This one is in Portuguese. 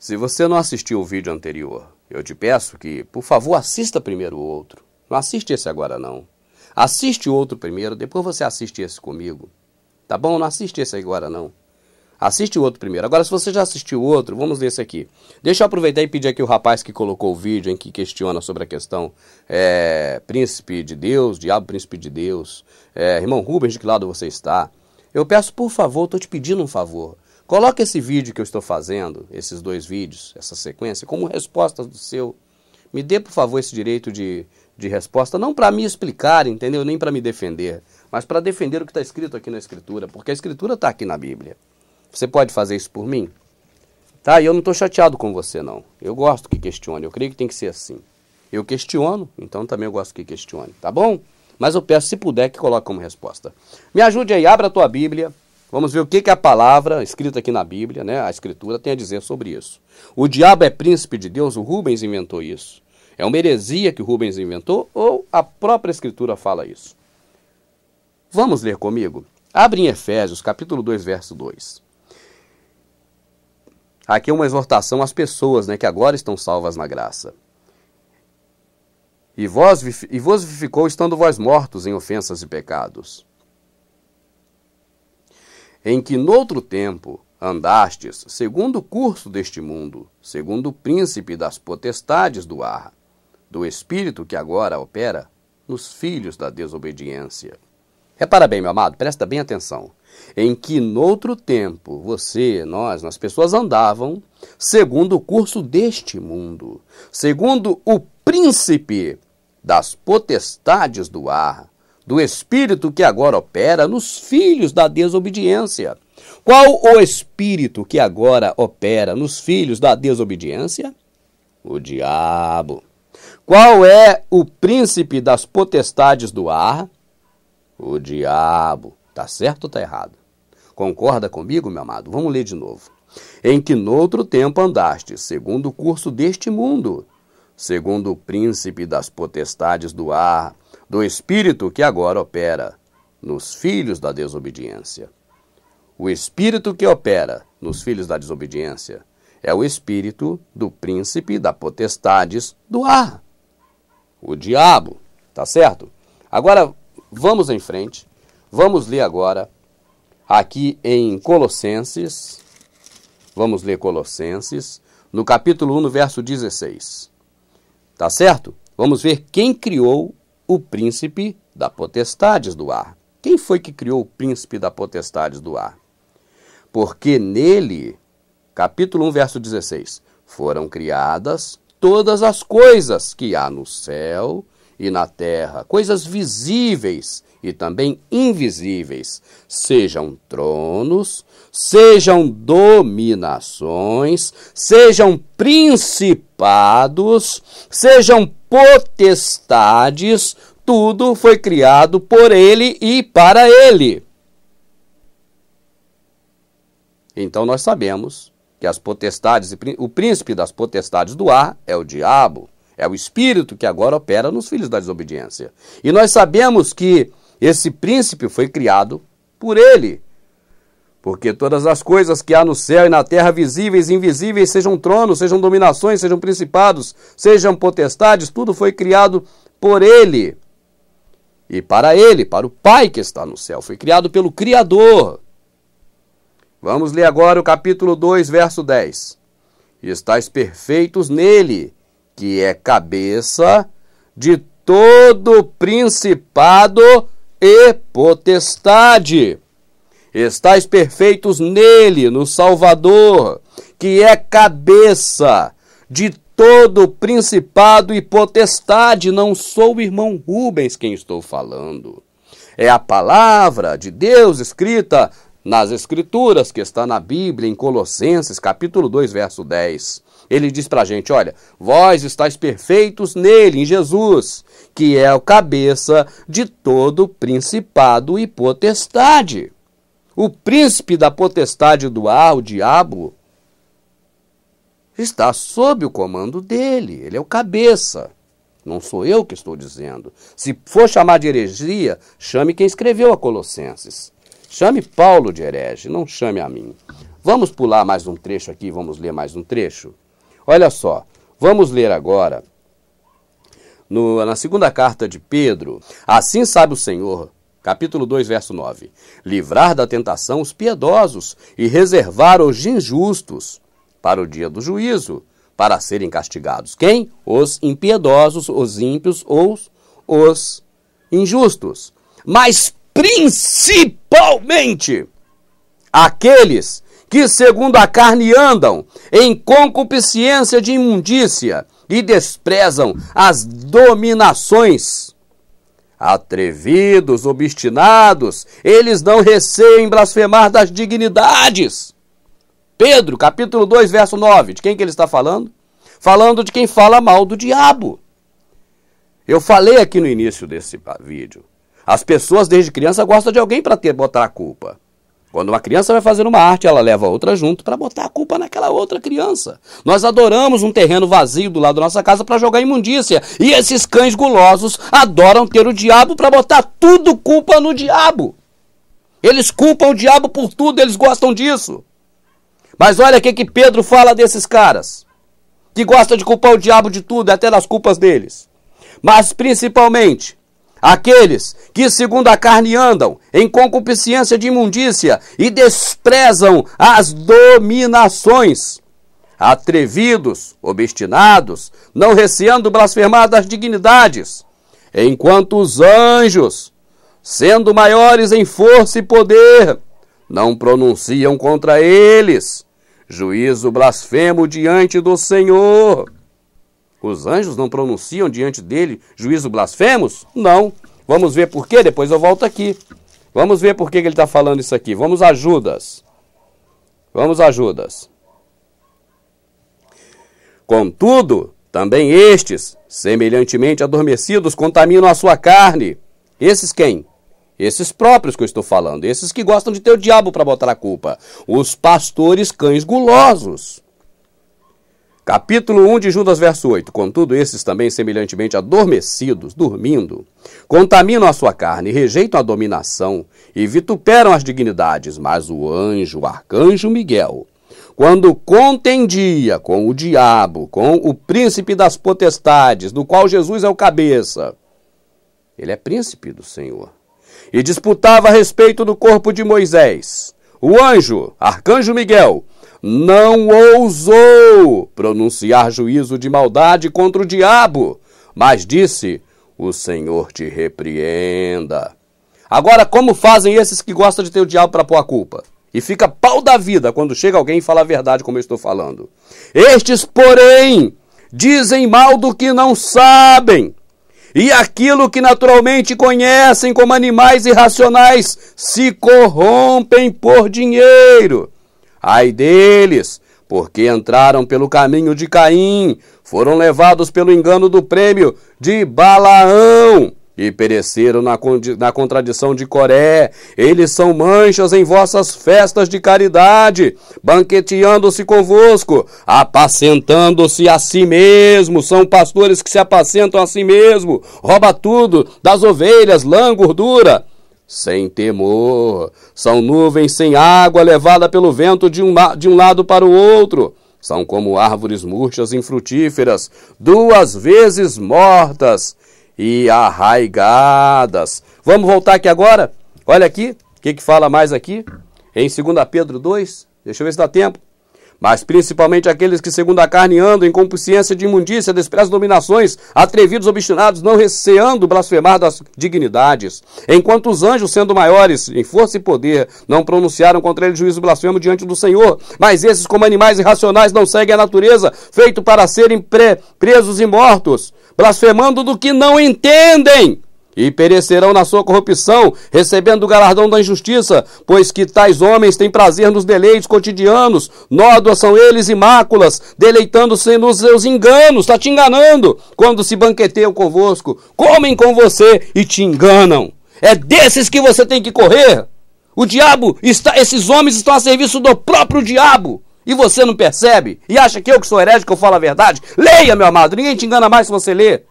Se você não assistiu o vídeo anterior, eu te peço que, por favor, assista primeiro o outro. Não assiste esse agora, não. Assiste o outro primeiro, depois você assiste esse comigo. Tá bom? Não assiste esse agora, não. Assiste o outro primeiro. Agora, se você já assistiu o outro, vamos ver esse aqui. Deixa eu aproveitar e pedir aqui o rapaz que colocou o vídeo em que questiona sobre a questão é, príncipe de Deus, diabo príncipe de Deus. É, irmão Rubens, de que lado você está? Eu peço, por favor, estou te pedindo um favor. Coloque esse vídeo que eu estou fazendo, esses dois vídeos, essa sequência, como resposta do seu. Me dê, por favor, esse direito de, de resposta, não para me explicar, entendeu? Nem para me defender, mas para defender o que está escrito aqui na Escritura, porque a Escritura está aqui na Bíblia. Você pode fazer isso por mim? Tá? E eu não estou chateado com você, não. Eu gosto que questione, eu creio que tem que ser assim. Eu questiono, então também eu gosto que questione, tá bom? Mas eu peço, se puder, que coloque como resposta. Me ajude aí, abra a tua Bíblia. Vamos ver o que, que a palavra escrita aqui na Bíblia, né, a Escritura, tem a dizer sobre isso. O diabo é príncipe de Deus, o Rubens inventou isso. É uma heresia que o Rubens inventou ou a própria Escritura fala isso? Vamos ler comigo? Abre em Efésios, capítulo 2, verso 2. Aqui é uma exortação às pessoas né, que agora estão salvas na graça. E vós, e vós ficou estando vós mortos em ofensas e pecados em que noutro tempo andastes segundo o curso deste mundo, segundo o príncipe das potestades do ar, do espírito que agora opera nos filhos da desobediência. Repara bem, meu amado, presta bem atenção. Em que noutro tempo você, nós, as pessoas andavam segundo o curso deste mundo, segundo o príncipe das potestades do ar, do espírito que agora opera nos filhos da desobediência. Qual o espírito que agora opera nos filhos da desobediência? O diabo. Qual é o príncipe das potestades do ar? O diabo. Tá certo ou tá errado? Concorda comigo, meu amado? Vamos ler de novo. Em que noutro tempo andaste, segundo o curso deste mundo, segundo o príncipe das potestades do ar, do espírito que agora opera nos filhos da desobediência. O espírito que opera nos filhos da desobediência é o espírito do príncipe da potestades do ar, o diabo, tá certo? Agora vamos em frente, vamos ler agora aqui em Colossenses, vamos ler Colossenses, no capítulo 1, verso 16. Tá certo? Vamos ver quem criou o príncipe da potestades do ar. Quem foi que criou o príncipe da potestades do ar? Porque nele, capítulo 1, verso 16, foram criadas todas as coisas que há no céu e na terra, coisas visíveis e também invisíveis, sejam tronos, sejam dominações, sejam principados, sejam potestades, tudo foi criado por ele e para ele. Então nós sabemos que as potestades, o príncipe das potestades do ar é o diabo, é o espírito que agora opera nos filhos da desobediência. E nós sabemos que esse príncipe foi criado por ele porque todas as coisas que há no céu e na terra, visíveis e invisíveis, sejam tronos, sejam dominações, sejam principados, sejam potestades, tudo foi criado por ele. E para ele, para o Pai que está no céu, foi criado pelo Criador. Vamos ler agora o capítulo 2, verso 10. Estais perfeitos nele, que é cabeça de todo principado e potestade. Estais perfeitos nele, no Salvador, que é cabeça de todo principado e potestade. Não sou o irmão Rubens quem estou falando. É a palavra de Deus escrita nas Escrituras, que está na Bíblia, em Colossenses, capítulo 2, verso 10. Ele diz para a gente: olha, vós estáis perfeitos nele, em Jesus, que é o cabeça de todo principado e potestade o príncipe da potestade do ar, o diabo, está sob o comando dele, ele é o cabeça. Não sou eu que estou dizendo. Se for chamar de heresia, chame quem escreveu a Colossenses. Chame Paulo de herege, não chame a mim. Vamos pular mais um trecho aqui, vamos ler mais um trecho? Olha só, vamos ler agora no, na segunda carta de Pedro. Assim sabe o Senhor Capítulo 2, verso 9. Livrar da tentação os piedosos e reservar os injustos para o dia do juízo, para serem castigados. Quem? Os impiedosos, os ímpios ou os injustos. Mas principalmente aqueles que, segundo a carne, andam em concupiscência de imundícia e desprezam as dominações Atrevidos, obstinados, eles não receiam blasfemar das dignidades. Pedro, capítulo 2, verso 9. De quem que ele está falando? Falando de quem fala mal do diabo. Eu falei aqui no início desse vídeo. As pessoas desde criança gostam de alguém para ter botar a culpa. Quando uma criança vai fazer uma arte, ela leva outra junto para botar a culpa naquela outra criança. Nós adoramos um terreno vazio do lado da nossa casa para jogar imundícia. E esses cães gulosos adoram ter o diabo para botar tudo culpa no diabo. Eles culpam o diabo por tudo, eles gostam disso. Mas olha o que, que Pedro fala desses caras. Que gosta de culpar o diabo de tudo, até das culpas deles. Mas principalmente, Aqueles que, segundo a carne, andam em concupiscência de imundícia e desprezam as dominações. Atrevidos, obstinados, não receando blasfemar das dignidades, enquanto os anjos, sendo maiores em força e poder, não pronunciam contra eles juízo blasfemo diante do Senhor. Os anjos não pronunciam diante dele juízo blasfemos? Não. Vamos ver por quê, depois eu volto aqui. Vamos ver por que, que ele está falando isso aqui. Vamos a Judas. Vamos a Judas. Contudo, também estes, semelhantemente adormecidos, contaminam a sua carne. Esses quem? Esses próprios que eu estou falando, esses que gostam de ter o diabo para botar a culpa. Os pastores cães gulosos. Capítulo 1 de Judas, verso 8. Contudo, esses também, semelhantemente adormecidos, dormindo, contaminam a sua carne, rejeitam a dominação e vituperam as dignidades. Mas o anjo, o arcanjo Miguel, quando contendia com o diabo, com o príncipe das potestades, do qual Jesus é o cabeça, ele é príncipe do Senhor, e disputava a respeito do corpo de Moisés, o anjo, arcanjo Miguel, não ousou pronunciar juízo de maldade contra o diabo, mas disse: O Senhor te repreenda. Agora, como fazem esses que gostam de ter o diabo para pôr a culpa? E fica pau da vida quando chega alguém e fala a verdade, como eu estou falando. Estes, porém, dizem mal do que não sabem. E aquilo que naturalmente conhecem como animais irracionais se corrompem por dinheiro. Ai deles! Porque entraram pelo caminho de Caim, foram levados pelo engano do prêmio de Balaão e pereceram na, na contradição de Coré. Eles são manchas em vossas festas de caridade, banqueteando-se convosco, apacentando-se a si mesmo. São pastores que se apacentam a si mesmo, rouba tudo das ovelhas, lã, gordura sem temor. São nuvens sem água levada pelo vento de um, de um lado para o outro. São como árvores murchas infrutíferas, duas vezes mortas e arraigadas. Vamos voltar aqui agora? Olha aqui, o que, que fala mais aqui? Em 2 Pedro 2, deixa eu ver se dá tempo mas principalmente aqueles que, segundo a carne, andam em consciência de imundícia, desprezam dominações, atrevidos, obstinados, não receando blasfemar das dignidades. Enquanto os anjos, sendo maiores em força e poder, não pronunciaram contra ele juízo blasfemo diante do Senhor, mas esses, como animais irracionais, não seguem a natureza, feito para serem presos e mortos, blasfemando do que não entendem e perecerão na sua corrupção, recebendo o galardão da injustiça, pois que tais homens têm prazer nos deleites cotidianos, nódoas são eles e máculas, deleitando-se nos seus enganos, está te enganando, quando se banqueteiam convosco, comem com você e te enganam. É desses que você tem que correr. O diabo está, esses homens estão a serviço do próprio diabo. E você não percebe? E acha que eu que sou herético que eu falo a verdade? Leia, meu amado, ninguém te engana mais se você ler.